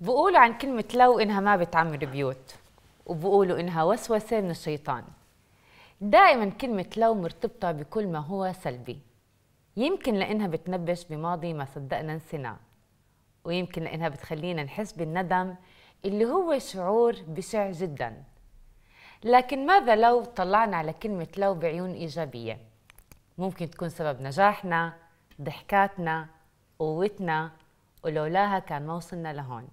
بقولوا عن كلمة لو إنها ما بتعمر بيوت وبقولوا إنها وسوسة من الشيطان دائما كلمة لو مرتبطة بكل ما هو سلبي يمكن لأنها بتنبش بماضي ما صدقنا نسيناه ويمكن لأنها بتخلينا نحس بالندم اللي هو شعور بشع جدا لكن ماذا لو طلعنا على كلمة لو بعيون إيجابية ممكن تكون سبب نجاحنا ضحكاتنا قوتنا ولولاها كان ما وصلنا لهون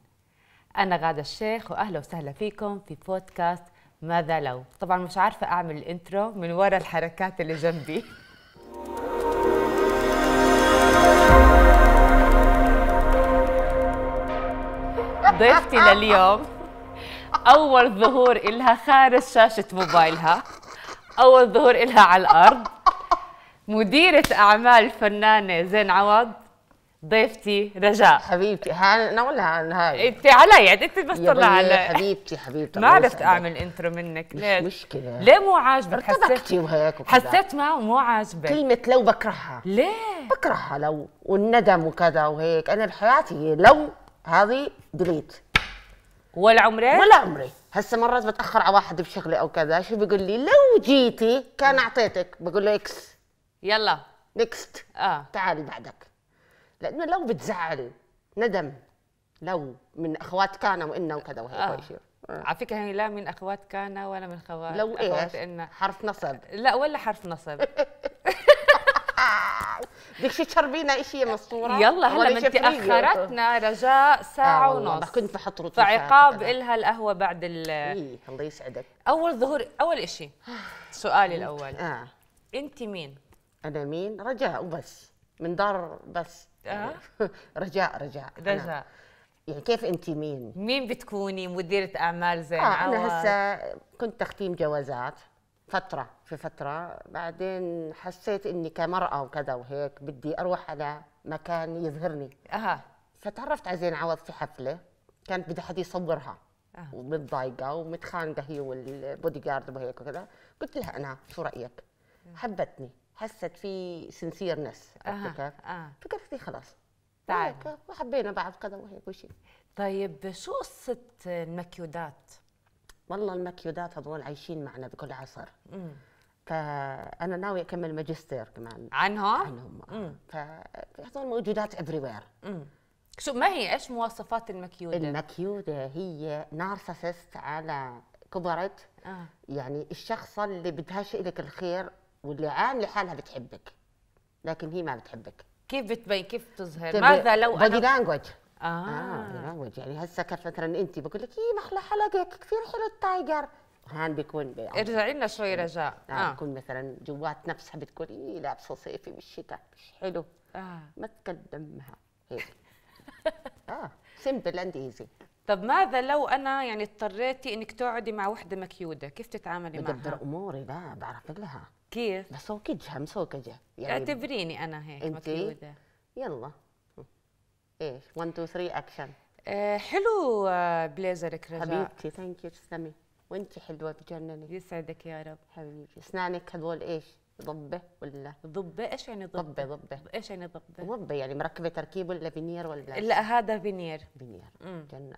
أنا غادة الشيخ وأهلا وسهلا فيكم في بودكاست ماذا لو طبعا مش عارفة أعمل الإنترو من وراء الحركات اللي جنبي ضيفتي لليوم أول ظهور إلها خارج شاشة موبايلها أول ظهور إلها على الأرض مديرة أعمال الفنانة زين عوض ضيفتي رجاء حبيبتي انا ولا هاي انت علي يعني انت بس طلع على حبيبتي حبيبتي ما عرفت اعمل انترو منك ليش مش مشكله ليه مو عاجبك حسيت وهيك حسيت ما مو عاجبك كلمه لو بكرهها ليه بكرهها لو والندم وكذا وهيك انا بحياتي لو هذه دليت ولا عمرك ولا عمري هسه مرات بتاخر على واحد بشغله او كذا شو بيقول لي لو جيتي كان اعطيتك بقول له اكس يلا نكست اه تعالي بعدك لانه لو بتزعل ندم لو من اخوات كان وإنا وكذا وهيك آه. شيء آه. على فكره هي لا من اخوات كان ولا من خوات لو اخوات إنا. حرف نصب لا ولا حرف نصب بدك تشربينا شيء من الصوره يلا هلا ما تاخرتنا اخرتنا رجاء ساعه آه ونص كنت بحط رطوبه فعقاب الها القهوه بعد ال إيه الله يسعدك اول ظهور اول شيء سؤالي الاول اه انت مين انا مين رجاء وبس من دار بس آه. يعني رجاء رجاء رجاء يعني كيف انت مين؟ مين بتكوني مديرة اعمال زي آه انا هسه كنت تختيم جوازات فترة في فترة بعدين حسيت اني كمرأة وكذا وهيك بدي اروح على مكان يظهرني اها فتعرفت على زين عوض في حفلة كانت بدها حد يصورها أه. ومتضايقة ومتخانقة هي والبودي جارد وهيك وكذا قلت لها انا شو رأيك؟ حبتني حست في سنسيرنس افتكر آه. فكرت خلاص تعال طيب. وحبينا بعض كذا وهي كل شيء طيب شو قصه المكيودات والله المكيودات هذول عايشين معنا بكل عصر فانا ناوي اكمل ماجستير كمان عنهم عنهم فهذول موجودات افري وير شو ما هي ايش مواصفات المكيوده المكيوده هي نارسست على كبرت آه. يعني الشخص اللي بدهاش لك الخير واللعان لحالها بتحبك لكن هي ما بتحبك كيف بتبين كيف بتظهر طيب، ماذا لو انا لانجوج اه, آه لانجوج يعني هسه كيف مثلا انت بقول لك ايه محلى حلقك كثير حلو التايجر هان بيكون يعني ارجعي لنا شوي يعني رجاء آه. آه. بكون مثلا جوات نفسها بتقول ايه لابسه صيفي بالشتاء مش حلو آه. ما دمها هيك اه سمبل اند ايزي طب ماذا لو انا يعني اضطريتي انك تقعدي مع وحده مكيوده كيف تتعاملي معها بدبر اموري لا بعرف لها كيف؟ بس هو هو مسوكجة يعني اعتبريني أنا هيك مكيودة يلا ايش 1 2 3 اكشن حلو آه، بليزرك رجاء حبيبتي ثانك يو تسلمي وانت حلوه بتجنني يسعدك يا رب حبيبي اسنانك هذول ايش ضبه ولا ضبه ايش يعني ضبه ضبه ضبه ايش يعني ضبه ضبه يعني مركبه تركيب ولا بنير ولا لا هذا بنير بنير جنن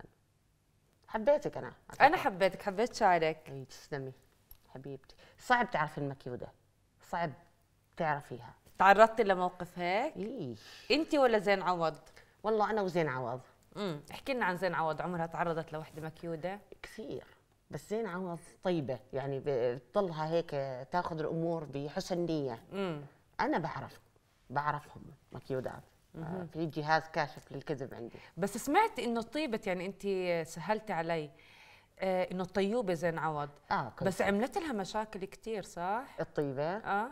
حبيتك انا انا حبيتك حبيت شعرك اي تسلمي حبيبتي صعب تعرفي المكيوده صعب تعرفيها تعرضتي لموقف هيك؟ إيه. انت ولا زين عوض؟ والله انا وزين عوض امم احكي لنا عن زين عوض عمرها تعرضت لوحده مكيوده؟ كثير بس زين عوض طيبه يعني بتضلها هيك تاخذ الامور بحسن نيه امم انا بعرف بعرفهم مكيودات آه، في جهاز كاشف للكذب عندي بس سمعت انه طيبت يعني انت سهلتي علي آه، انه الطيوبه زين عوض اه كنت. بس عملت لها مشاكل كثير صح الطيبه اه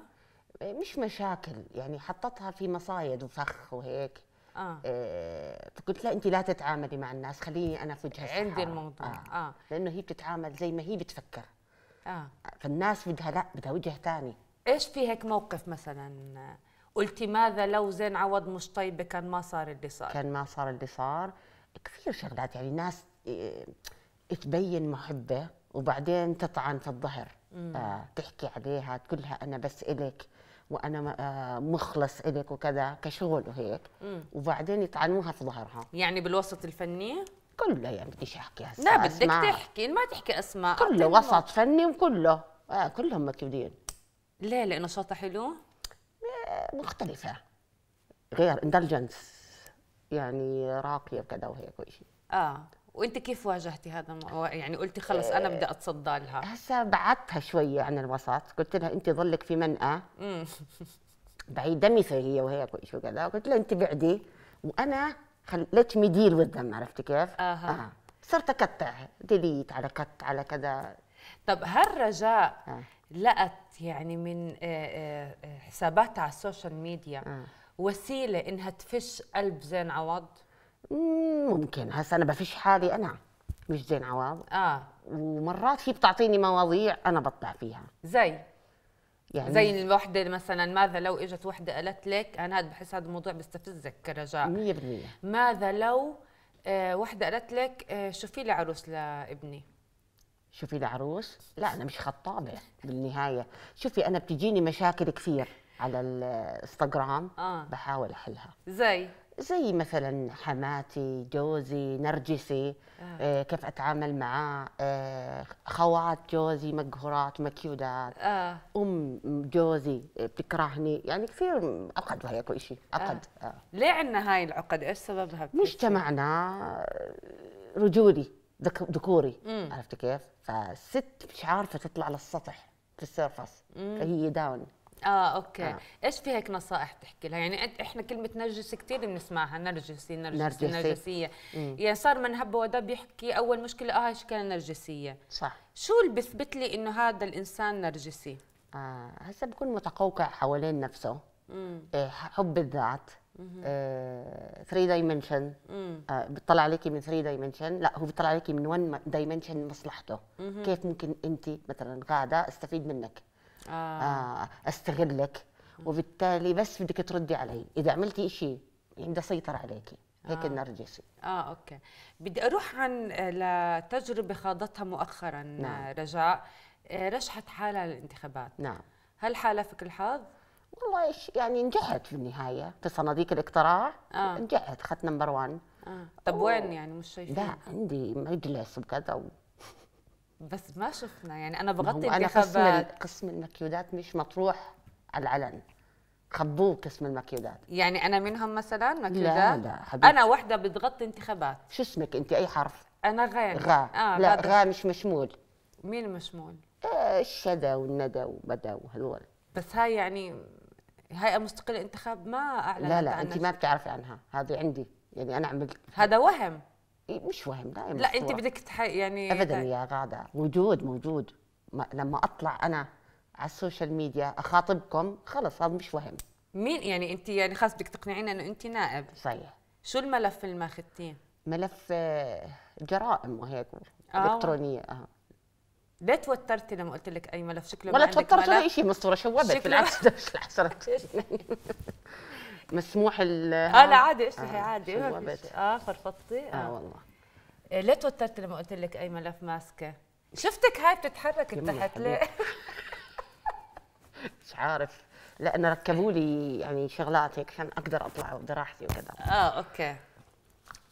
مش مشاكل يعني حطتها في مصايد وفخ وهيك آه. فقلت آه، قلت لها انت لا تتعاملي مع الناس خليني انا في وجهها عندي الموضوع آه. اه لانه هي بتتعامل زي ما هي بتفكر اه فالناس بدها لا بدها وجه ثاني ايش في هيك موقف مثلا قلتي ماذا لو زين عوض مش طيبه كان ما صار اللي صار كان ما صار اللي صار كثير شغلات يعني ناس إيه تبين محبه وبعدين تطعن في الظهر آه تحكي عليها تقولها انا بس الك وانا آه مخلص الك وكذا كشغل وهيك مم. وبعدين يطعنوها في ظهرها يعني بالوسط الفني كله يعني بديش احكي أسماء لا بدك أسماء. تحكي ما تحكي اسماء كله وسط فني وكله آه كلهم مكيودين ليه لانه صوتها حلو آه، مختلفه غير اندلجنس يعني راقيه وكذا وهيك وشيء اه وانت كيف واجهتي هذا يعني قلتي خلص انا بدي آه، اتصدى لها هسه بعدتها شويه عن الوسط قلت لها انت ظلك في منأى بعيده مثل هي وهي شو كذا قلت لها انت بعدي وانا خليت مديل والدم عرفتي كيف؟ اها آه. صرت اقطع ديليت على كت على كذا طب هل رجاء آه. لقت يعني من آه، آه، حساباتها على السوشيال ميديا آه. وسيله انها تفش قلب زين عوض؟ ممكن هسه انا بفش حالي انا مش زين عواض اه ومرات هي بتعطيني مواضيع انا بطلع فيها زي يعني زي الوحده مثلا ماذا لو اجت وحده قالت لك انا هذا بحس هذا الموضوع بيستفزك كرجاء 100% ماذا لو آه وحده قالت لك آه شوفي لي عروس لابني شوفي لي عروس لا انا مش خطابه بالنهايه شوفي انا بتجيني مشاكل كثير على الانستغرام آه. بحاول احلها زي زي مثلا حماتي جوزي نرجسي آه. آه كيف اتعامل معاه آه خوات جوزي مقهورات مكيودات آه. ام جوزي بتكرهني يعني كثير عقد وهي كل شيء آه. عقد آه. آه. ليه عندنا هاي العقد ايش سببها مجتمعنا آه، رجولي ذكوري عرفت كيف فالست مش عارفه تطلع للسطح في السيرفس فهي داون اه اوكي آه. ايش في هيك نصائح بتحكي لها يعني احنا كلمه نرجس كثير بنسمعها نرجسي نرجسي نرجسي, نرجسية. يعني صار من هب ودب بيحكي اول مشكله اه اشكال نرجسيه صح شو اللي بثبت لي انه هذا الانسان نرجسي آه هسه بكون متقوقع حوالين نفسه إيه حب الذات 3 دايمنشن آه، آه، بتطلع عليكي من 3 دايمنشن لا هو بيطلع عليكي من 1 دايمنشن مصلحته مم. كيف ممكن انت مثلا قاعده استفيد منك آه. آه، استغلك وبالتالي بس بدك تردي علي اذا عملتي شيء بدي يعني اسيطر عليكي هيك آه. النرجسي اه اوكي بدي اروح عن آه، لتجربه خاضتها مؤخرا نعم. آه، رجاء رشحت حالها للانتخابات نعم هل حالفك الحظ والله إيش يعني نجحت في النهايه في صناديق الاقتراع آه. نجحت اخذت نمبر 1 آه. طب وين يعني مش شايفين لا عندي مجلس وكذا بس ما شفنا يعني انا بغطي أنا قسم قسم المكيودات مش مطروح على العلن خبوه قسم المكيودات يعني انا منهم مثلا مكيودات لا لا حبيبتي. انا وحده بتغطي انتخابات شو اسمك انت اي حرف انا غا غا آه لا غا مش مشمول مين مشمول آه، الشدا والندى وبدا وهالول بس هاي يعني هيئه مستقله انتخاب ما اعلنت لا لا انت ما بتعرفي عنها هذه عندي يعني انا عملت هذا وهم مش وهم دائما لا انت بدك يعني ابدا يا غاده وجود موجود ما لما اطلع انا على السوشيال ميديا اخاطبكم خلص هذا مش وهم مين يعني انت يعني خلص بدك تقنعينا انه انت نائب صحيح شو الملف اللي ماخذتيه؟ ملف آه، جرائم وهيك آه. الكترونيه اه ليه توترتي لما قلت لك اي ملف شكله ولا توترت ولا شيء مصوره شوبت بالعكس مسموح ال اه لا عادي اشرحي آه عادي اه فرفضتي آه. اه والله إيه، ليه توترت لما قلت لك اي ملف ماسكه؟ شفتك هاي بتتحرك تحت ليه؟ مش عارف لانه ركبوا لي يعني شغلات هيك عشان اقدر اطلع براحتي وكذا اه اوكي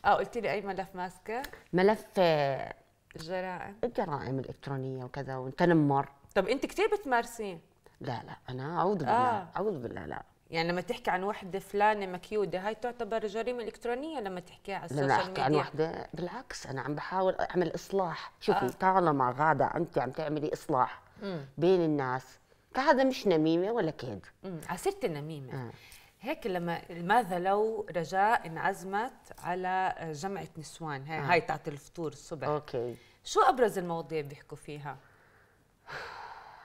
اه قلتي لي اي ملف ماسكه؟ ملف آه، الجرائم الجرائم الالكترونيه وكذا والتنمر طب انت كثير بتمارسين لا لا انا اعوذ بالله آه. اعوذ بالله لا يعني لما تحكي عن وحده فلانه مكيوده هاي تعتبر جريمه الكترونيه لما تحكيها على السوشيال ميديا لما احكي عن وحده بالعكس انا عم بحاول اعمل اصلاح شوفي آه. طالما غاده انت عم تعملي اصلاح مم. بين الناس فهذا مش نميمه ولا كيد على سيره النميمه آه. هيك لما ماذا لو رجاء انعزمت على جمعة نسوان هاي, آه. هاي تاعت الفطور الصبح اوكي شو ابرز المواضيع بيحكوا فيها؟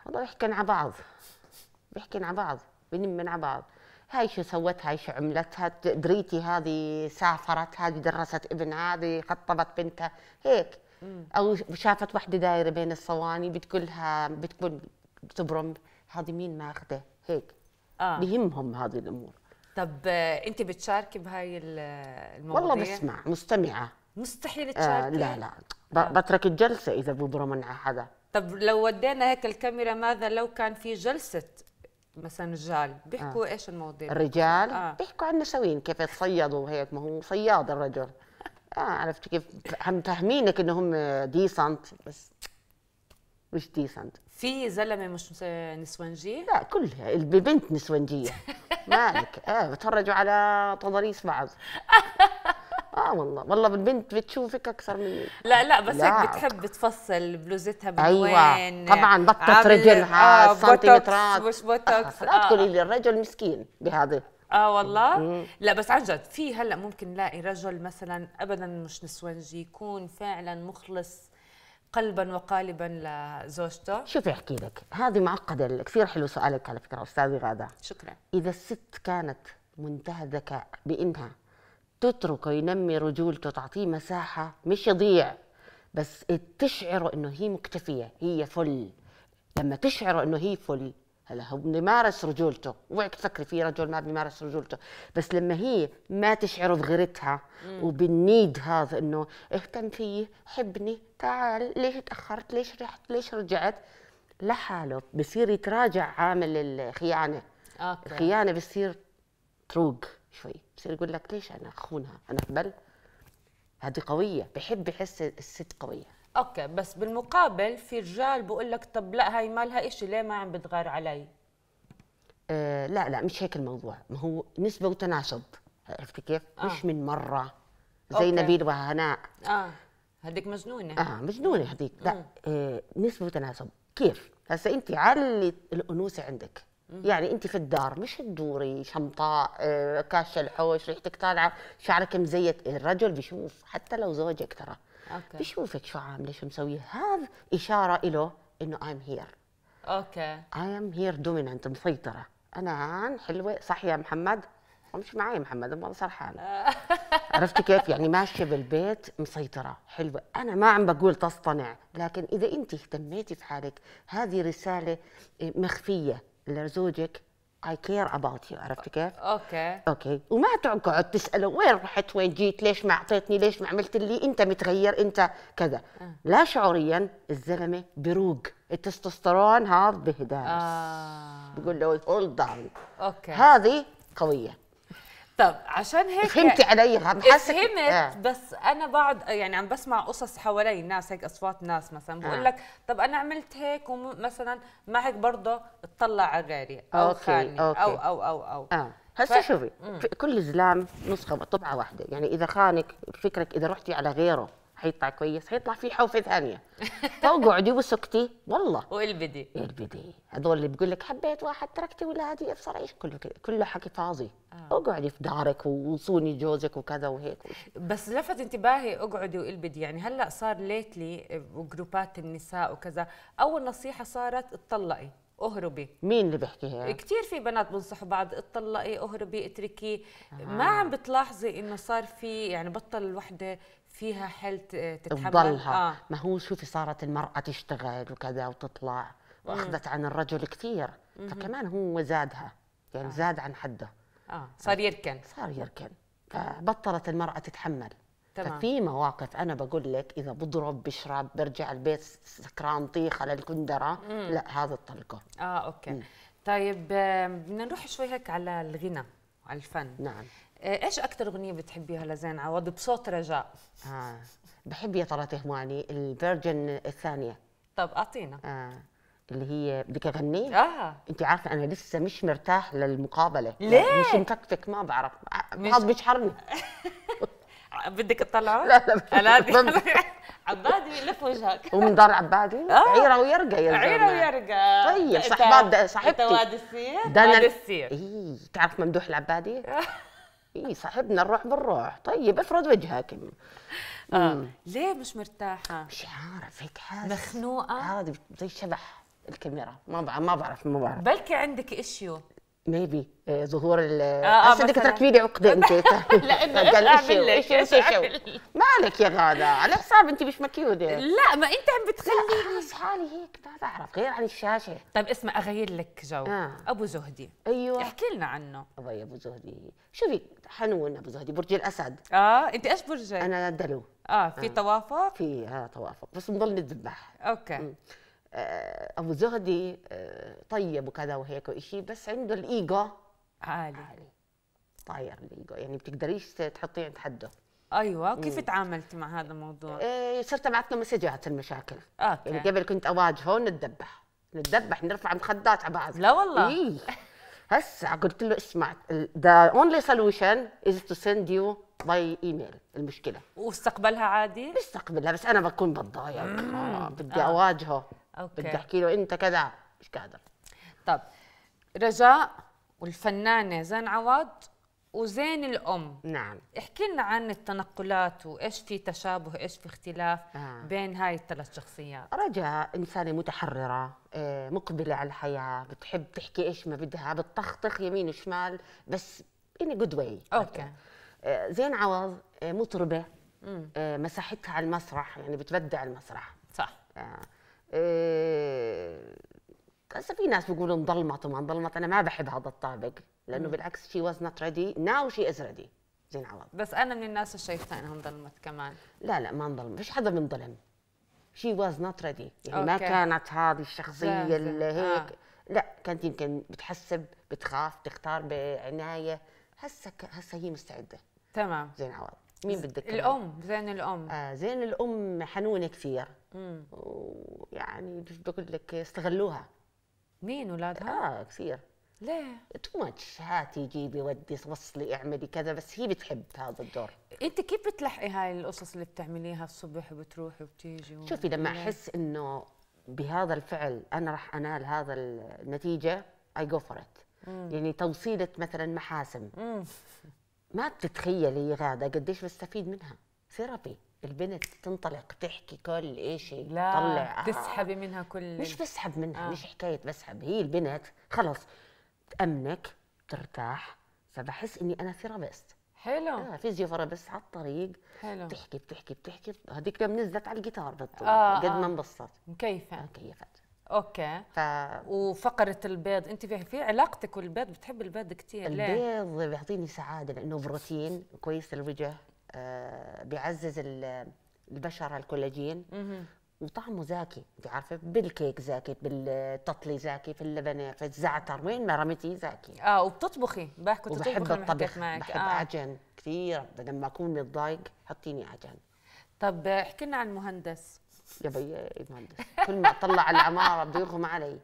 والله بيحكي عن بعض بيحكي عن بعض بنمن على بعض هاي شو سوت هاي شو عملتها دريتي هذه سافرت هذه درست ابنها هذه خطبت بنتها هيك او شافت وحده دايره بين الصواني بتقولها بتقول بتبرم هذه مين ماخذه هيك آه. بهمهم هذه الامور طب انت بتشاركي بهاي المواضيع والله بسمع مستمعه مستحيل تشاركي آه لا لا آه. بترك الجلسه اذا ببرم مع حدا طب لو ودينا هيك الكاميرا ماذا لو كان في جلسه مثلا رجال بيحكوا آه. ايش المواضيع الرجال آه. بيحكوا عن النسوين كيف يتصيدوا وهيك ما هو صياد الرجل اه عرفت كيف فاهمينك هم ديسنت بس مش ديسنت في زلمه مش نسونجية؟ لا كلها البنت نسونجيه مالك اه بتفرجوا على تضاريس بعض لا والله والله البنت بتشوفك اكثر مني لا لا بس لا. هيك بتحب تفصل بلوزتها بالوين ايوه طبعا بطت رجلها آه سنتيمترات مش بوتوكس لا تقولي آه. لي الرجل مسكين بهذا اه والله مم. لا بس عن جد في هلا ممكن نلاقي رجل مثلا ابدا مش نسونجي يكون فعلا مخلص قلبا وقالبا لزوجته شوفي احكي لك هذه معقده كثير حلو سؤالك على فكره استاذه غاده شكرا اذا الست كانت منتهى ذكاء بانها تتركه ينمي رجولته تعطيه مساحة مش يضيع بس تشعره انه هي مكتفية هي فل لما تشعره انه هي فل هلا هو بيمارس رجولته وعك تفكري في رجل ما بيمارس رجولته بس لما هي ما تشعره بغيرتها وبالنيد هذا انه اهتم فيي حبني تعال ليش تاخرت ليش رحت ليش رجعت لحاله بصير يتراجع عامل الخيانه أوكي. الخيانه بتصير تروق شوي بصير يقول لك ليش انا اخونها انا بل هذه قويه بحب يحس الست قويه اوكي بس بالمقابل في رجال بقول لك طب لا هاي ما لها شيء ليه ما عم بتغار علي آه لا لا مش هيك الموضوع ما هو نسبه وتناسب عرفتي كيف آه. مش من مره زي أوكي. نبيل وهناء اه هذيك مجنونه اه مجنونه هذيك لا آه نسبه وتناسب كيف هسه انت علي الانوثه عندك يعني انت في الدار مش تدوري شمطاء آه، كاشه الحوش ريحتك طالعه شعرك مزيت الرجل بيشوف حتى لو زوجك ترى أوكي. بيشوفك شو عامله شو مسويه هذا اشاره له انه ايم هير اوكي ايم هير دوميننت مسيطره انا هان حلوه صح يا محمد مش معي محمد والله سرحانه آه. عرفتي كيف يعني ماشيه بالبيت مسيطره حلوه انا ما عم بقول تصطنع لكن اذا انت اهتميتي في حالك هذه رساله آه، مخفيه لزوجك اي كير اباوت يو عرفتي كيف؟ اوكي اوكي وما تقعد تساله وين رحت وين جيت ليش ما اعطيتني ليش ما عملت لي انت متغير انت كذا أه. لا شعوريا الزلمه بروق التستوستيرون هذا بهداس آه. بقول له هولد داون اوكي هذه قويه طب عشان هيك فهمتي علي فهمت آه. بس انا بعد يعني عم بسمع قصص حوالي ناس هيك اصوات ناس مثلا بقول آه. لك طب انا عملت هيك ومثلا ما هيك برضه اطلع على غيري او أوكي. خاني او او او او آه. هسه ف... شوفي كل زلام نسخه طبعه واحده يعني اذا خانك فكرك اذا رحتي على غيره حيطلع كويس حيطلع في حوفه ثانيه فاقعدي وسكتي والله والبدي البدي هذول اللي بقول لك حبيت واحد تركتي ولادي صار ايش كله كله حكي فاضي آه. اقعدي في دارك وصوني جوزك وكذا وهيك بس لفت انتباهي اقعدي والبدي يعني هلا صار ليتلي وجروبات النساء وكذا اول نصيحه صارت اتطلقي اهربي مين اللي بيحكي هيك كثير في بنات بنصحوا بعض اطلقي اهربي اتركي آه. ما عم بتلاحظي انه صار في يعني بطل الوحده فيها حل تتحمل تضلها آه. ما هو شوفي صارت المرأة تشتغل وكذا وتطلع واخذت عن الرجل كثير فكمان هو زادها يعني آه. زاد عن حده آه. صار يركن صار يركن فبطلت المرأة تتحمل تمام. ففي مواقف انا بقول لك اذا بضرب بشرب برجع البيت سكران طيخ على الكندره مم. لا هذا الطلقه اه اوكي مم. طيب بدنا نروح شوي هيك على الغنى على الفن نعم آه، ايش اكثر اغنيه بتحبيها لزين عوض بصوت رجاء اه بحب يا ترى تهماني الفيرجن الثانيه طب اعطينا اه اللي هي بدك اغني اه انت عارفه انا لسه مش مرتاح للمقابله ليه مش مفكفك ما بعرف آه، مش بيشحرني بدك تطلعه؟ لا لا عبادي لف وجهك دار عبادي آه. عيره ويرقى يا زلمه عيره ويرقى طيب صاحبات صاحبتي انت السير؟ وادي السير اي تعرف ممدوح العبادي؟ اي صاحبنا الروح بالروح طيب افرض وجهك آه. ليه مش مرتاحه مش عارف هيك حاسه مخنوقه هذا زي شبح الكاميرا ما بعرف ما بعرف ما بعرف بلكي عندك اشيو ميبي آه، ظهور ال آه بس آه، بدك تركبي لي عقده انت لا قال اعمل لك ما عليك يا غاده على حساب انت مش مكيوده لا ما انت عم بتخليني بس حالي هيك ما بعرف غير عن الشاشه طيب اسمع اغير لك جو آه. ابو زهدي ايوه احكي لنا عنه ابي ابو زهدي شوفي حنون ابو زهدي برج الاسد اه انت ايش برجك؟ انا دلو اه في آه. توافق؟ في اه توافق بس بنضل نتذبح اوكي م. آه، ابو زهدي آه، طيب وكذا وهيك وشيء بس عنده الايجو عالي, عالي. طاير الايجو يعني بتقدريش تحطيه عند حده ايوه كيف تعاملت مع هذا الموضوع إيه صرت ابعث له مسجات المشاكل أوكي. يعني قبل كنت اواجهه نتدبح نتدبح نرفع مخدات على بعض لا والله إيه. هسه قلت له اسمع ذا اونلي سولوشن از تو سند يو باي ايميل المشكله واستقبلها عادي؟ بيستقبلها بس انا بكون بتضايق بدي اواجهه آه. اوكي بدي احكي له انت كذا مش كذا طب رجاء والفنانه زين عوض وزين الام نعم احكي لنا عن التنقلات وايش في تشابه ايش في اختلاف آه. بين هاي الثلاث شخصيات رجاء انسانه متحرره آه، مقبله على الحياه بتحب تحكي ايش ما بدها بتطخطخ يمين وشمال بس اني جود واي اوكي آه، زين عوض آه، مطربه مساحتها على المسرح يعني بتبدع المسرح صح آه. هسه آه، في ناس بيقولوا انضلمت وما انضلمت انا ما بحب هذا الطابق لانه بالعكس شي واز نوت ريدي ناو شي از ريدي زين عوض بس انا من الناس اللي شايفتها انها انضلمت كمان لا لا ما يعني ما فيش حدا بنظلم شي واز نوت ريدي يعني أوكي. ما كانت هذه الشخصيه زي. اللي هيك آه. لا كانت يمكن بتحسب بتخاف تختار بعنايه هسه هسه هي مستعده تمام زين عوض مين بدك الام زين الام آه زين الام حنونه كثير ويعني بقول لك استغلوها مين اولادها؟ اه كثير ليه؟ تو ماتش هاتي جيبي ودي وصلي اعملي كذا بس هي بتحب هذا الدور انت كيف بتلحقي هاي القصص اللي بتعمليها الصبح وبتروحي وبتيجي و... شوفي لما احس انه بهذا الفعل انا راح انال هذا النتيجه اي جو فور ات يعني توصيله مثلا محاسن ما بتتخيلي يا غاده قديش بستفيد منها ثيرابي البنت تنطلق تحكي كل شيء لا تطلع آه، تسحبي منها كل مش بسحب منها آه. مش حكايه بسحب هي البنت خلص تامنك ترتاح فبحس اني انا ثيرابيست حلو آه فيزيوثيرابيست على الطريق حلو بتحكي بتحكي بتحكي هذيك بنزلت على الجيتار بالطريق آه قد ما آه. انبسطت مكيفه مكيفه اوكي ف... وفقره البيض انت في, في علاقتك والبيض بتحب البيض كثير البيض بيعطيني سعاده لانه بروتين كويس للوجه آه بيعزز البشره الكولاجين وطعمه زاكي انت عارفه بالكيك زاكي بالتطلي زاكي في اللبنه في الزعتر وين ما رميتي زاكي اه وبتطبخي باحكي وبحب الطبخ معك. بحب آه. عجن كثير لما اكون متضايق حطيني عجن طب احكي لنا عن المهندس يا يا مهندس كل ما اطلع العماره بده علي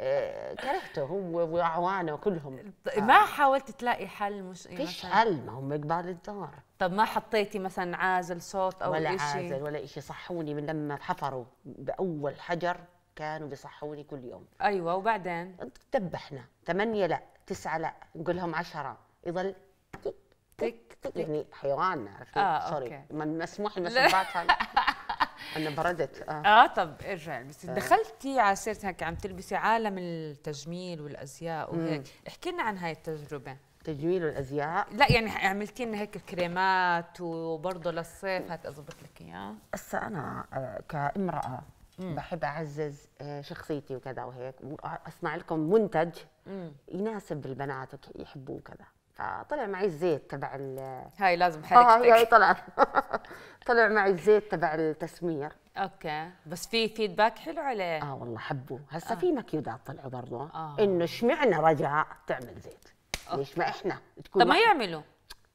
آه، كرهته هو واعوانه كلهم طيب، ما آه. حاولت تلاقي حل مش فيش حل ما هم قبال الدار طب ما حطيتي مثلا عازل صوت او ولا ولا عازل ولا شيء صحوني من لما حفروا باول حجر كانوا بيصحوني كل يوم ايوه وبعدين تذبحنا ثمانيه لا تسعه لا نقول لهم عشره يضل تك تك يعني حيوان عرفتي آه، سوري مسموح المسبات هاي انا بردت اه اه طب ارجعي بس ف... طيب. دخلتي على سيره هيك عم تلبسي عالم التجميل والازياء وهيك احكي لنا عن هاي التجربه تجميل والازياء لا يعني عملتي لنا هيك كريمات وبرضه للصيف هات اضبط لك اياه هسه انا آه، كامراه مم. بحب اعزز آه، شخصيتي وكذا وهيك واصنع آه، لكم منتج مم. يناسب البنات يحبوه كذا فطلع معي الزيت تبع ال هاي لازم حركتك اه هاي طلع طلع معي الزيت تبع التسمير اوكي بس في فيدباك حلو عليه اه والله حبوه هسه آه. في مكيودات طلعوا برضه آه. انه شمعنا رجاء تعمل زيت أوكي. ليش ما احنا تكون طب ما يعملوا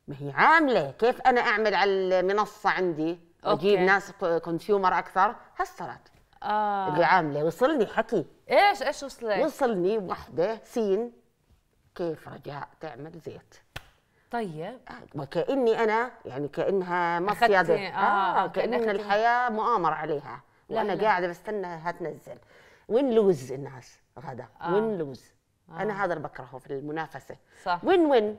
ما هي عامله كيف انا اعمل على المنصه عندي اجيب ناس كونسيومر اكثر صارت آه. اللي عامله وصلني حكي ايش ايش وصلك وصلني وحده سين كيف رجاء تعمل زيت طيب وكاني انا يعني كانها مصيده آه, اه كان الحياه مؤامر عليها وانا لا. قاعده بستنى هتنزل وين لوز الناس غدا آه. وين لوز آه. انا هذا اللي بكرهه في المنافسه صح وين وين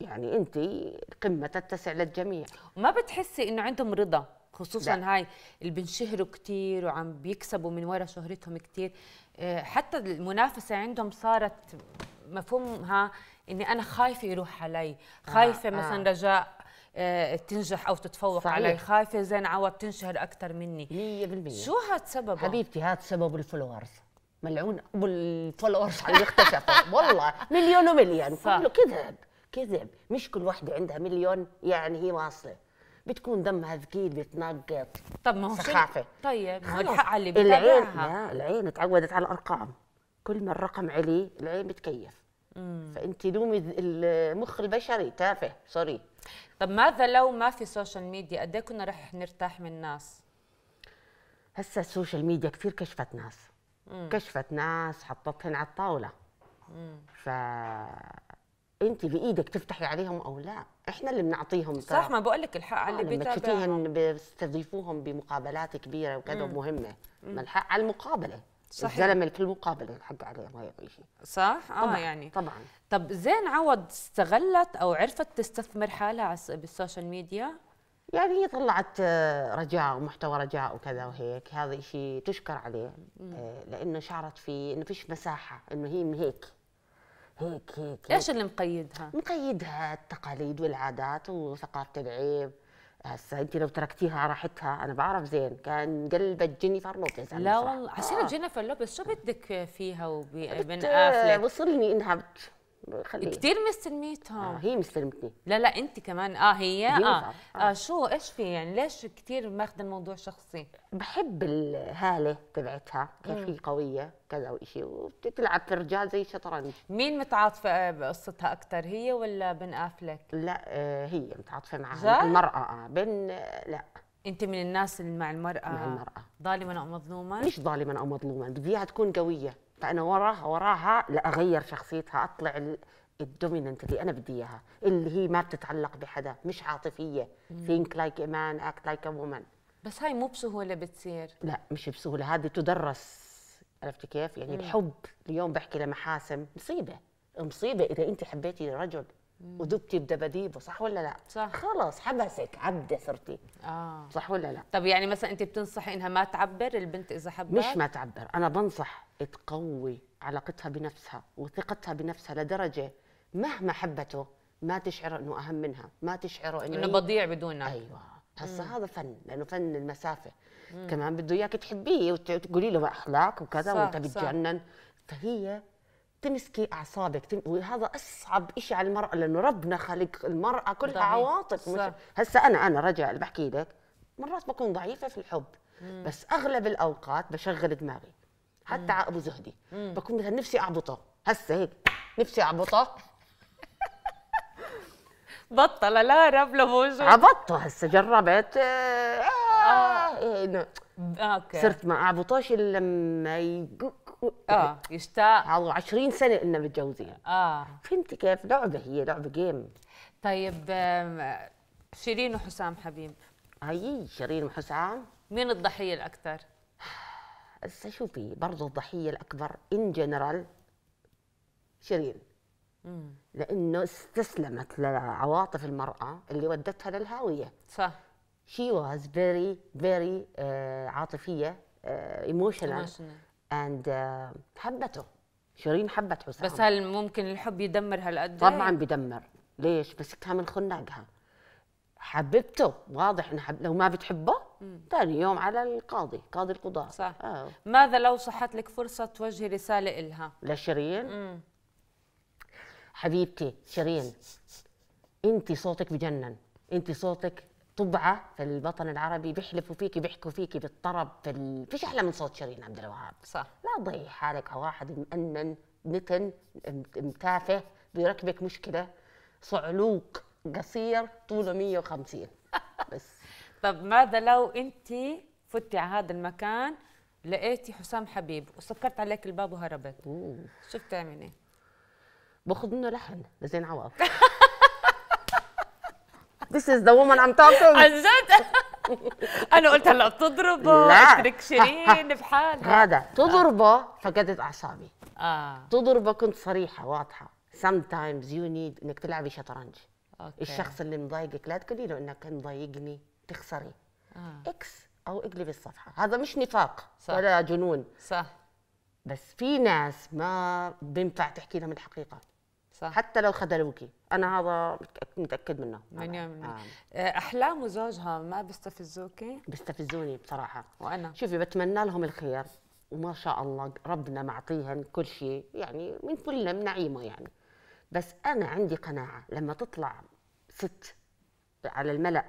يعني انت القمه تتسع للجميع ما بتحسي انه عندهم رضا خصوصا لا. هاي اللي بنشهروا كثير وعم بيكسبوا من وراء شهرتهم كثير آه، حتى المنافسه عندهم صارت مفهومها اني انا خايفه يروح علي آه، خايفه آه مثلا آه. رجاء تنجح او تتفوق صحيح. علي خايفه زين عوض تنشهر اكثر مني 100% شو هاد سببه حبيبتي هاد سبب الفولورز ملعون ابو الفولورز عم اختفقوا والله مليون ومليون كله كذب كذب مش كل واحدة عندها مليون يعني هي واصلة بتكون دمها ثقيل بتنقط طب ما هو سخافة طيب ما هو الحق على اللي بتابعها العين لا العين تعودت على الأرقام كل ما الرقم علي العين بتكيف فانت لومي المخ البشري تافه سوري طب ماذا لو ما في سوشيال ميديا قد إيه كنا رح نرتاح من الناس هسه السوشيال ميديا كثير كشفت ناس مم. كشفت ناس حطتهن على الطاوله ف انت بايدك تفتحي عليهم او لا احنا اللي بنعطيهم صح ما بقول لك الحق على آه، اللي بيتابعهم بتستضيفوهم بمقابلات كبيره وكذا مهمه ما الحق على المقابله صحيح الزلمه اللي في المقابل الحق عليه ما يعيش صح اه طبعًا يعني طبعا طب زين عوض استغلت او عرفت تستثمر حالها بالسوشيال ميديا يعني هي طلعت آه، رجاء ومحتوى رجاء وكذا وهيك هذا شيء تشكر عليه آه، لانه شعرت فيه انه فيش مساحه انه هي من هيك هيك هيك ايش اللي مقيدها؟ مقيدها التقاليد والعادات وثقافه العيب هسا انت لو تركتيها على راحتها انا بعرف زين كان قلبت جينيفر لوبيز لا والله عشان آه. جينيفر لوبيز شو بدك فيها وبن افلك وصلني انها بت خليه كثير مستلميتهم آه هي مستلمتني لا لا انت كمان اه هي, هي آه. آه. اه شو ايش في يعني ليش كثير ماخذ الموضوع شخصي بحب الهاله تبعتها كيف هي قويه كذا وشيء وبتلعب في الرجال زي الشطرنج مين متعاطفه آه، بقصتها اكثر هي ولا بن افلك لا آه هي متعاطفه معها المراه آه بن آه، لا انت من الناس اللي مع المراه مع المراه ظالما او مظلوما مش ظالما او مظلوما بدي اياها تكون قويه فانا وراها وراها لاغير شخصيتها اطلع الدوميننت اللي انا بدي اياها اللي هي ما بتتعلق بحدا مش عاطفيه ثينك لايك ا مان اكت لايك ا وومن بس هاي مو بسهوله بتصير لا مش بسهوله هذه تدرس عرفتي كيف يعني مم. الحب اليوم بحكي لمحاسم مصيبه مصيبه اذا انت حبيتي رجل ودبتي بدباديبه صح ولا لا؟ صح خلص حبسك عبده صرتي اه صح ولا لا؟ طب يعني مثلا انت بتنصحي انها ما تعبر البنت اذا حبت؟ مش ما تعبر، انا بنصح تقوي علاقتها بنفسها وثقتها بنفسها لدرجه مهما حبته ما تشعر انه اهم منها، ما تشعر انه انه بضيع بدونك ايوه هسا هذا فن لانه فن المسافه مم. كمان بده اياك تحبيه وتقولي له اخلاق وكذا وانت بتجنن فهي تمسكي اعصابك تم... وهذا اصعب شيء على المراه لانه ربنا خلق المراه كلها ضعيف. عواطف مش... هسه انا انا رجع بحكي لك مرات بكون ضعيفه في الحب مم. بس اغلب الاوقات بشغل دماغي حتى مم. ابو زهدي مم. بكون مثلا نفسي اعبطه هسه هيك نفسي اعبطه بطل لا رب لو موجود عبطته هسه جربت آه آه. آه. آه. اوكي صرت ما اعبطوش الا لما يقول اه يعني يشتاق عضو 20 سنه قلنا متجوزين اه فهمتي كيف لعبه هي لعبه جيم طيب شيرين وحسام حبيب هي شيرين وحسام مين الضحيه الاكثر هسه شوفي برضه الضحيه الاكبر ان جنرال شيرين لانه استسلمت لعواطف المراه اللي ودتها للهاويه صح شي واز فيري فيري عاطفيه ايموشنال آه، اند uh, حبته شيرين حبت حسام بس هل ممكن الحب يدمر هالقد طبعا بيدمر ليش مسكتها من خناقها حببته واضح انه حب... لو ما بتحبه ثاني يوم على القاضي قاضي القضاء صح آه. ماذا لو صحت لك فرصه توجهي رساله إلها لشيرين حبيبتي شيرين انت صوتك بجنن انت صوتك طبعه في الوطن العربي بيحلفوا فيكي بيحكوا فيكي بالطرب في ال... فيش احلى من صوت شيرين عبد الوهاب صح لا تضيعي حالك على واحد مأنن متن متافه بيركبك مشكله صعلوك قصير طوله 150 بس طب ماذا لو انت فتي على هذا المكان لقيتي حسام حبيب وسكرت عليك الباب وهربت شو بتعملي؟ باخذ منه لحن لزين عوض This is the woman I'm talking عن جد انا قلت هلا بتضربه لا اترك شيرين بحالها هذا آه. تضربه فقدت اعصابي اه تضربه كنت صريحه واضحه sometimes you need انك تلعبي شطرنج أوكي. الشخص اللي مضايقك لا تقولي له انك مضايقني تخسري آه. اكس او اقلبي الصفحه هذا مش نفاق صح. ولا جنون صح بس في ناس ما بينفع تحكي لهم الحقيقه صح. حتى لو خذلوكي انا هذا متاكد منه مليون آه. آه. احلام وزوجها ما بيستفزوكي بيستفزوني بصراحه وانا شوفي بتمنى لهم الخير وما شاء الله ربنا معطيهن كل شيء يعني من كل من نعيمه يعني بس انا عندي قناعه لما تطلع ست على الملأ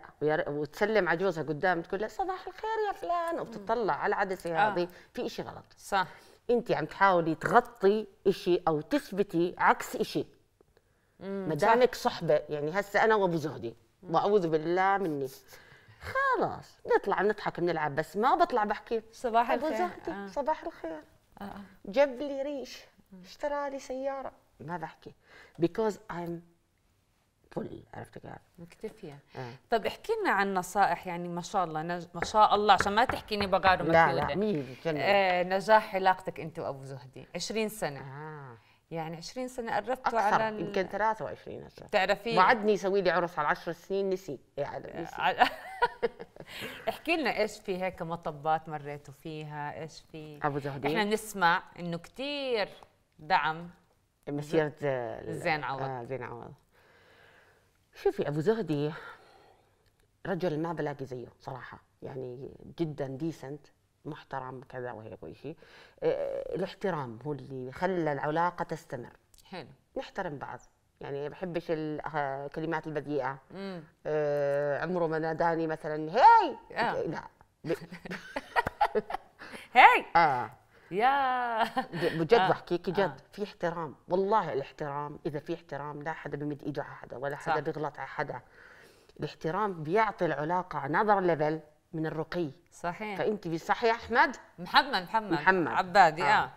وتسلم على جوزها قدام تقول لها صباح الخير يا فلان وبتطلع على العدسه آه. هذه في شيء غلط صح انت عم تحاولي تغطي شيء او تثبتي عكس شيء ما دامك صحبه يعني هسه انا وابو زهدي واعوذ بالله مني خلاص نطلع نضحك نلعب بس ما بطلع بحكي صباح الخير ابو زهدي آه. صباح الخير آه. آه. جاب لي ريش اشترى لي سياره ما بحكي بيكوز ايم فل عرفت كيف؟ مكتفية آه. طب احكي لنا عن نصائح يعني ما شاء الله نج... ما شاء الله عشان ما تحكيني بغار لا لا مين آه نجاح علاقتك انت وابو زهدي 20 سنة آه. يعني 20 سنه قربتوا على ال... يمكن 23 هسه بتعرفي وعدني يسوي لي عرس على 10 سنين نسي يعني نسي احكي لنا ايش في هيك مطبات مريتوا فيها ايش في ابو زهدي احنا بنسمع انه كثير دعم مسيره زين عوض آه زين عوض شوفي ابو زهدي رجل ما بلاقي زيه صراحه يعني جدا ديسنت محترم كذا وهيك وشيء آه، آه، الاحترام هو اللي خلى العلاقه تستمر حلو نحترم بعض يعني بحبش الكلمات آه، البذيئه آه عمره ما ناداني مثلا هاي لا هاي اه يا بجد آه. بحكيكي جد في احترام والله الاحترام اذا في احترام لا حدا بمد ايده على حدا ولا حدا بيغلط على حدا الاحترام بيعطي العلاقه نظر ليفل من الرقي صحيح فانت صح يا احمد محمد محمد محمد عبادي اه, آه.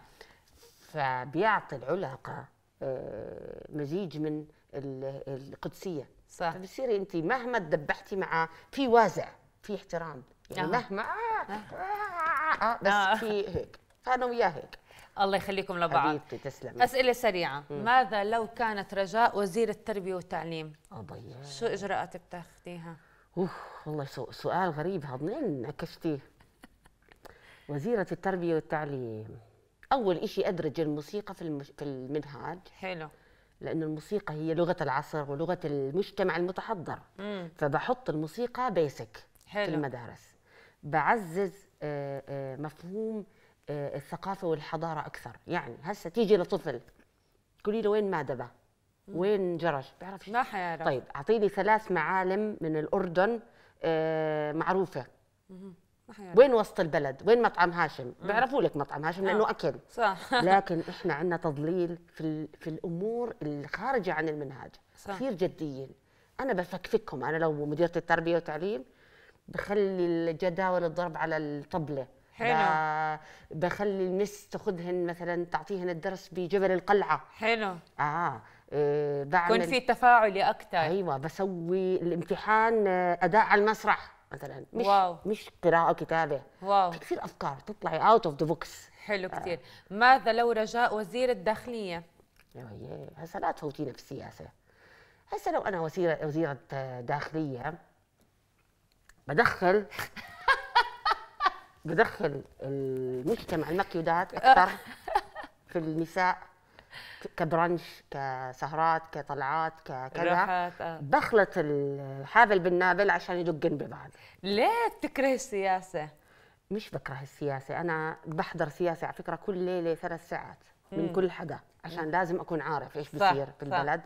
فبيعطي العلاقه آه مزيج من القدسيه صح فبتصيري انت مهما تدبحتي معه في وازع في احترام يعني آه. مهما آه آه آه بس آه. في هيك فانا وياه هيك الله يخليكم لبعض حبيبتي تسلمي اسئله سريعه مم. ماذا لو كانت رجاء وزير التربيه والتعليم أبيض. شو اجراءات بتاخذيها اوه والله سؤال غريب هذا نكشتيه وزيرة التربية والتعليم أول شيء أدرج الموسيقى في, المش... في المنهاج حلو لأن الموسيقى هي لغة العصر ولغة المجتمع المتحضر مم. فبحط الموسيقى بيسك حلو. في المدارس بعزز آه، آه، مفهوم آه، الثقافة والحضارة أكثر يعني هسه تيجي لطفل قولي له وين مادبة وين جرج بيعرفش ما حيعرف طيب اعطيني ثلاث معالم من الاردن آه معروفه ما حيعرف وين وسط البلد وين مطعم هاشم بيعرفوا لك مطعم هاشم آه. لانه اكل صح لكن احنا عندنا تضليل في في الامور الخارجه عن المنهاج صح. كثير جديين انا بفكفكهم انا لو مديره التربيه والتعليم بخلي الجداول الضرب على الطبله حلو بخلي المس تاخذهن مثلا تعطيهن الدرس بجبل القلعه حلو اه آه، دعم كن في تفاعلي اكثر ايوه بسوي الامتحان آه، اداء على المسرح مثلا مش واو. مش قراءه كتابه واو في كثير افكار تطلعي اوت اوف ذا بوكس حلو كثير آه. ماذا لو رجاء وزير الداخليه هسه لا تفوتينا في السياسه هسه لو انا وزيره وزيره داخليه بدخل بدخل المجتمع المكيودات اكثر في النساء كبرانش كسهرات كطلعات ككذا آه. بخلط الحابل بالنابل عشان يدقن ببعض ليه بتكرهي السياسه مش بكره السياسه انا بحضر سياسه على فكره كل ليله ثلاث ساعات من مم. كل حدا عشان لازم اكون عارف ايش بصير في البلد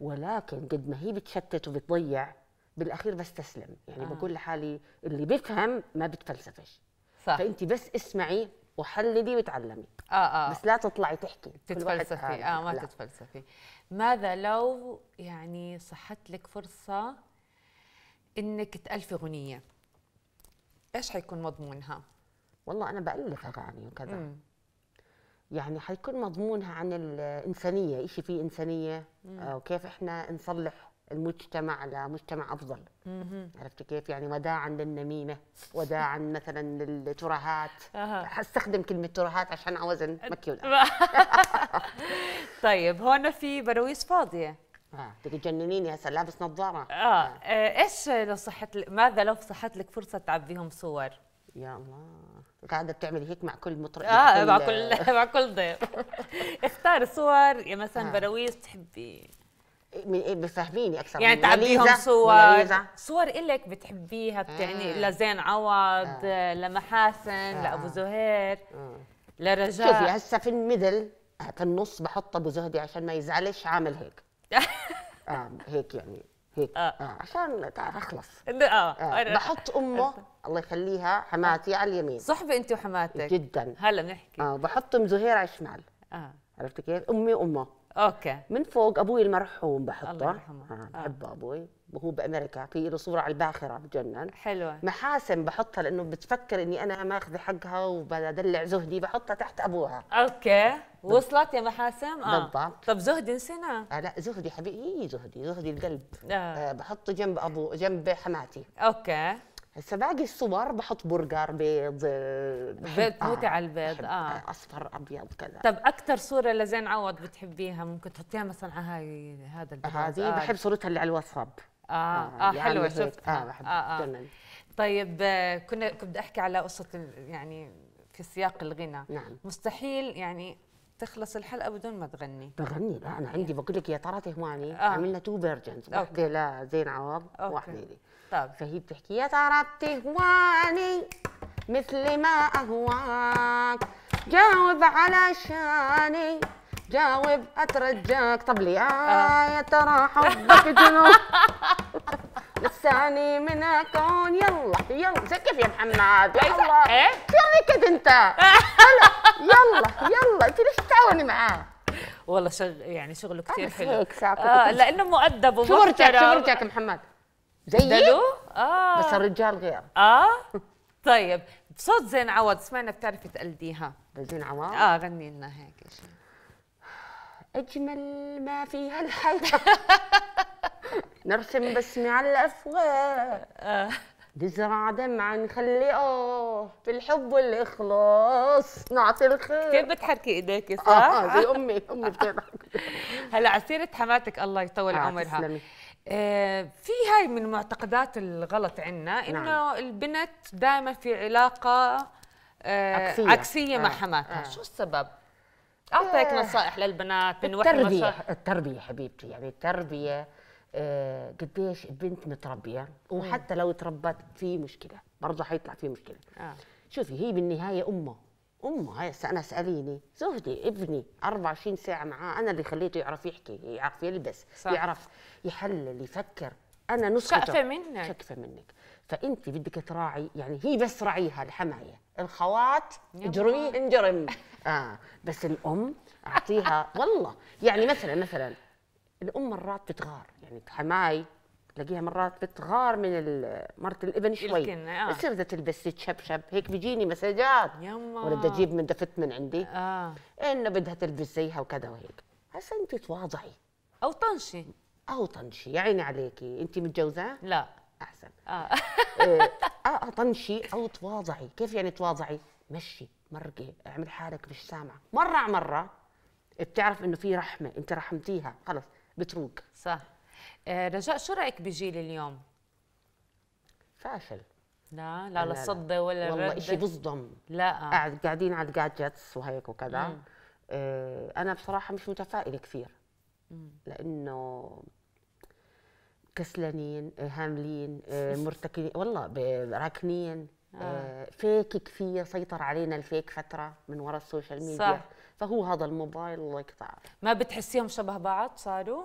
ولكن قد ما هي بتشتت وبتضيع بالاخير بستسلم يعني آه. بقول لحالي اللي بفهم ما بتفلسفش صح فانت بس اسمعي وحللي وتعلمي اه اه بس لا تطلعي تحكي تتفلسفي اه ما لا. تتفلسفي ماذا لو يعني صحت لك فرصه انك تالفي اغنيه ايش حيكون مضمونها والله انا بالف اغاني وكذا مم. يعني حيكون مضمونها عن الانسانيه شيء فيه انسانيه آه، وكيف احنا نصلح المجتمع لمجتمع افضل عرفت كيف يعني وداعا للنميمه وداعا مثلا للترهات حستخدم كلمه ترهات عشان اوزن مكي طيب هون في برويس فاضيه اه بدك تجننيني هسه لابس نظاره آه. آه. ايش لو صحت ماذا لو صحت لك فرصه تعبيهم صور يا الله قاعده بتعملي هيك مع كل مطرب اه مع كل مع كل ضيف اختار صور مثلا آه. براويز تحبي إيه، بفهميني اكثر يعني تعبيهم صور صور إلك بتحبيها بتعني آه. لزين عوض آه. لمحاسن آه. لابو زهير آه. لرجاء شوفي هسه في الميدل في النص بحط ابو زهدي عشان ما يزعلش عامل هيك آه هيك يعني هيك آه. آه عشان اخلص آه. آه. بحط امه الله يخليها حماتي آه. على اليمين صحبه انت وحماتك جدا هلا بنحكي اه بحط ام زهير على الشمال اه عرفت كيف امي وامه اوكي من فوق ابوي المرحوم بحطه الله يرحمه آه. آه. بحب آه. ابوي وهو بامريكا في له صوره على الباخره بجنن حلوه محاسن بحطها لانه بتفكر اني انا ماخذه حقها وبدلع زهدي بحطها تحت ابوها اوكي وصلت يا محاسم اه بالضبط طب زهدي نسينا آه لا زهدي حبيبي هي إيه زهدي زهدي القلب آه. آه بحطه جنب ابو جنب حماتي اوكي هسه باقي الصور بحط برجر بيض بيض آه، موتي آه على البيض اه اصفر ابيض كذا طب اكثر صوره لزين عوض بتحبيها ممكن تحطيها مثلا على هاي هذا البيض هذه آه. بحب صورتها اللي على الواتساب اه اه, آه حلوه يعني شفتها اه بحب آه آه. طيب كنا كنت بدي احكي على قصه يعني في سياق الغنى نعم مستحيل يعني تخلص الحلقه بدون ما تغني بغني لا انا عندي يعني. بقول لك يا ترى تهماني آه. عملنا تو فيرجنز واحده لزين عوض وواحده لي طب فهي بتحكي يا ترى بتهواني مثل ما اهواك جاوب علشاني جاوب اترجاك طب لي يا آية ترى حبك آه. جنون لساني من اكون يلا يلا كيف يا محمد يلا ايه شو انت يلا يلا يلا انت ليش تعاوني معاه والله شغل يعني شغله كثير حلو هيك آه لانه مؤدب ومحترم شو شو رجعك محمد زيي اه بس الرجال غير اه طيب صوت زين عوض سمعنا بتعرفي تقلديها زين عوض اه غني لنا هيك شيء اجمل ما فيها الحياه نرسم بسمة على الافواه نزرع آه. دمعة نخلي اه في الحب والاخلاص نعطي الخير كيف بتحركي ايديك صح؟ اه, آه، زي امي امي بتحرك هلا عسيرة حماتك الله يطول آه، عمرها تسلمي آه، في هاي من المعتقدات الغلط عندنا نعم. انه نعم. البنت دائما في علاقه آه، عكسيه, عكسية مع آه. حماتها شو السبب اعطيك آه. نصائح للبنات من التربية نصائح. التربية حبيبتي يعني التربية آه قديش البنت متربية وحتى لو تربت في مشكلة برضه حيطلع في مشكلة آه. شوفي هي بالنهاية أمه امه هاي انا اساليني زهدي ابني 24 ساعه معاه انا اللي خليته يعرف يحكي يعرف يلبس صح. يعرف يحلل يفكر انا نسخته شقفه منك شقفه منك فانت بدك تراعي يعني هي بس راعيها الحمايه الخوات اجرمي انجرم اه بس الام اعطيها والله يعني مثلا مثلا الام مرات بتغار يعني حماي تلاقيها مرات بتغار من مرة الابن شوي آه. بتصير بدها تلبس تشبشب هيك بيجيني مسجات يما ولا بدها تجيب من دفت من عندي اه انه بدها تلبس زيها وكذا وهيك هسه انت تواضعي او طنشي او طنشي يا عيني عليكي انت متجوزه لا احسن اه اه, آه،, آه طنشي او تواضعي كيف يعني تواضعي مشي مرقي اعمل حالك مش سامعه مره على مره بتعرف انه في رحمه انت رحمتيها خلص بتروق صح آه، رجاء شو رايك بجيل اليوم؟ فاشل لا لا لا الصدى ولا والله شيء بصدم لا قاعد قاعدين على الجادجتس وهيك وكذا مم. آه، انا بصراحه مش متفائله كثير لانه كسلانين آه، هاملين مرتكنين والله راكنين آه. فيك كثير سيطر علينا الفيك فتره من وراء السوشيال ميديا صح. فهو هذا الموبايل الله يقطع ما بتحسيهم شبه بعض صاروا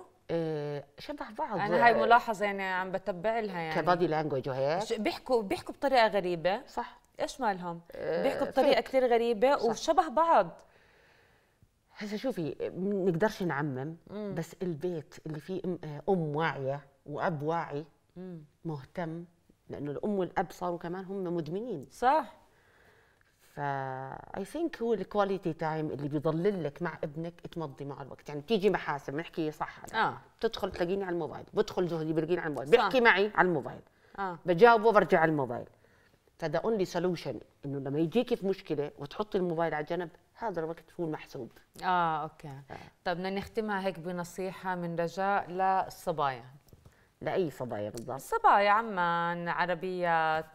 شبه آه، بعض انا هاي آه، ملاحظه يعني عم بتبع لها يعني كبادي لانجوج وهيك بيحكوا بيحكوا بطريقه غريبه صح ايش مالهم؟ آه، بيحكوا بطريقه كثير غريبه صح. وشبه بعض هسه شوفي نقدرش نعمم بس البيت اللي فيه ام, واعيه واب واعي مهتم لانه الام والاب صاروا كمان هم مدمنين صح فاي ثينك هو الكواليتي تايم اللي بيضلل لك مع ابنك تمضي مع الوقت يعني بتيجي محاسب بنحكي صح آه. بتدخل تلاقيني على الموبايل بدخل جهدي بلاقيني على الموبايل بيحكي معي على الموبايل آه. بجاوبه برجع على الموبايل فذا اونلي سولوشن انه لما يجيك في مشكله وتحطي الموبايل على جنب هذا الوقت هو المحسوب اه اوكي آه. طيب بدنا نختمها هيك بنصيحه من رجاء للصبايا لاي صبايا بالضبط صبايا عمان عربيات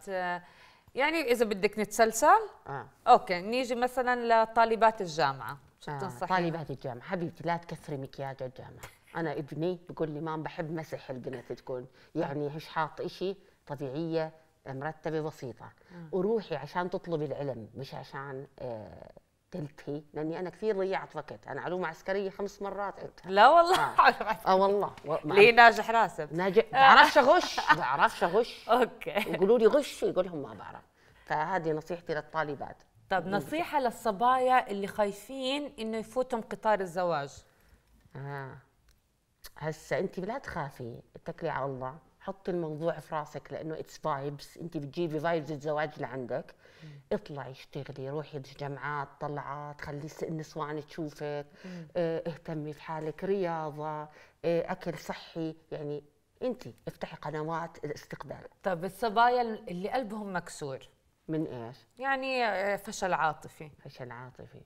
يعني اذا بدك نتسلسل اه اوكي نيجي مثلا لطالبات الجامعه شو آه. طالبات الجامعه حبيبتي لا تكسري مكياج الجامعه انا ابني بقول لي مام بحب مسح البنت تكون يعني مش حاط إشي طبيعيه مرتبه بسيطه آه. وروحي عشان تطلبي العلم مش عشان آه تنتهي لاني انا كثير ضيعت وقت انا علوم عسكريه خمس مرات انت لا والله اه, آه والله ليه ناجح راسب ناجح بعرفش اغش بعرفش اغش اوكي يقولوا لي غش يقول لهم ما بعرف فهذه نصيحتي للطالبات طب نصيحه للصبايا اللي خايفين انه يفوتهم قطار الزواج اه هسه انت لا تخافي اتكلي على الله حطي الموضوع في راسك لانه اتس فايبس انت بتجيبي فايبس الزواج لعندك اطلعي اشتغلي روحي جمعات طلعات خلي النسوان تشوفك آه، اهتمي في حالك رياضه اه اكل صحي يعني انت افتحي قنوات الاستقبال طب الصبايا اللي قلبهم مكسور من ايش يعني آه، فشل عاطفي فشل عاطفي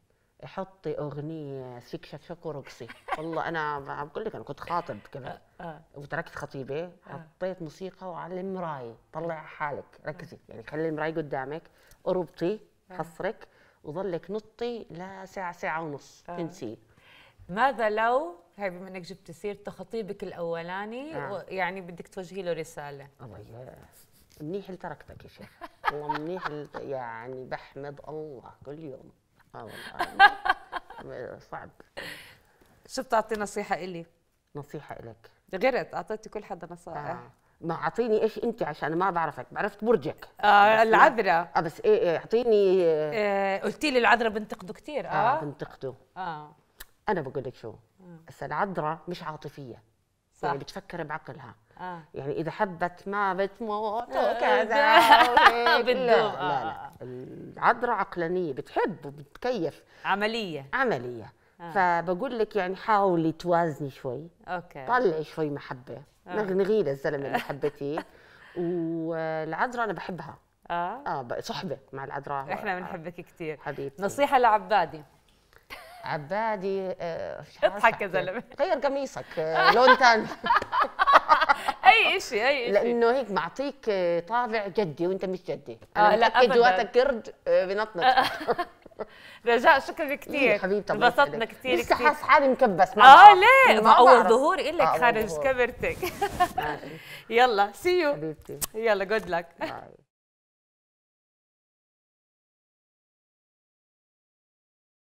حطي اغنيه سيك شك ورقصي والله انا عم بقول لك انا كنت خاطب كمان آه، آه. وتركت خطيبه آه. حطيت موسيقى وعلى المرايه طلع حالك ركزي يعني خلي المرايه قدامك اربطي حصرك وظلك نطي لساعه ساعه ونص تنسي ماذا لو هاي بما انك جبت سيرته خطيبك الاولاني آه. يعني بدك توجهي له رساله الله منيح اللي تركتك يا شيخ والله منيح يعني بحمد الله كل يوم سبحان آه، آه، صعب شو بتعطي نصيحه الي نصيحه لك غيرت اعطيتي كل حدا نصائح آه. ما اعطيني ايش انت عشان ما بعرفك بعرفت برجك اه العذراء اه بس ايه, إيه، اعطيني إيه قلتي لي العذراء بنتقده كثير اه, آه بنتقده اه انا بقول لك شو هسه العذراء مش عاطفيه صح يعني بتفكر بعقلها آه. يعني اذا حبت ما بتموت آه، وكذا آه، لا لا لا آه، العذراء عقلانيه بتحب وبتكيف عمليه عمليه آه. فبقول لك يعني حاولي توازني شوي اوكي طلعي شوي محبه آه. نغنغي للزلمه اللي حبتيه والعذراء انا بحبها اه اه صحبه مع العذراء احنا بنحبك كثير حبيبتي نصيحه لعبادي عبادي آه، اضحك يا زلمه غير قميصك آه، لون ثاني اي شيء اي شيء لانه هيك معطيك آه، طابع جدي وانت مش جدي انا آه لا جواتك قرد بنطنط رجاء شكرا كثير إيه، حبيبتي انبسطنا كثير كثير لسه حاسس حالي مكبس اه ليه ما اول ظهور الك خارج كاميرتك يلا سي يو حبيبتي يلا جود لك باي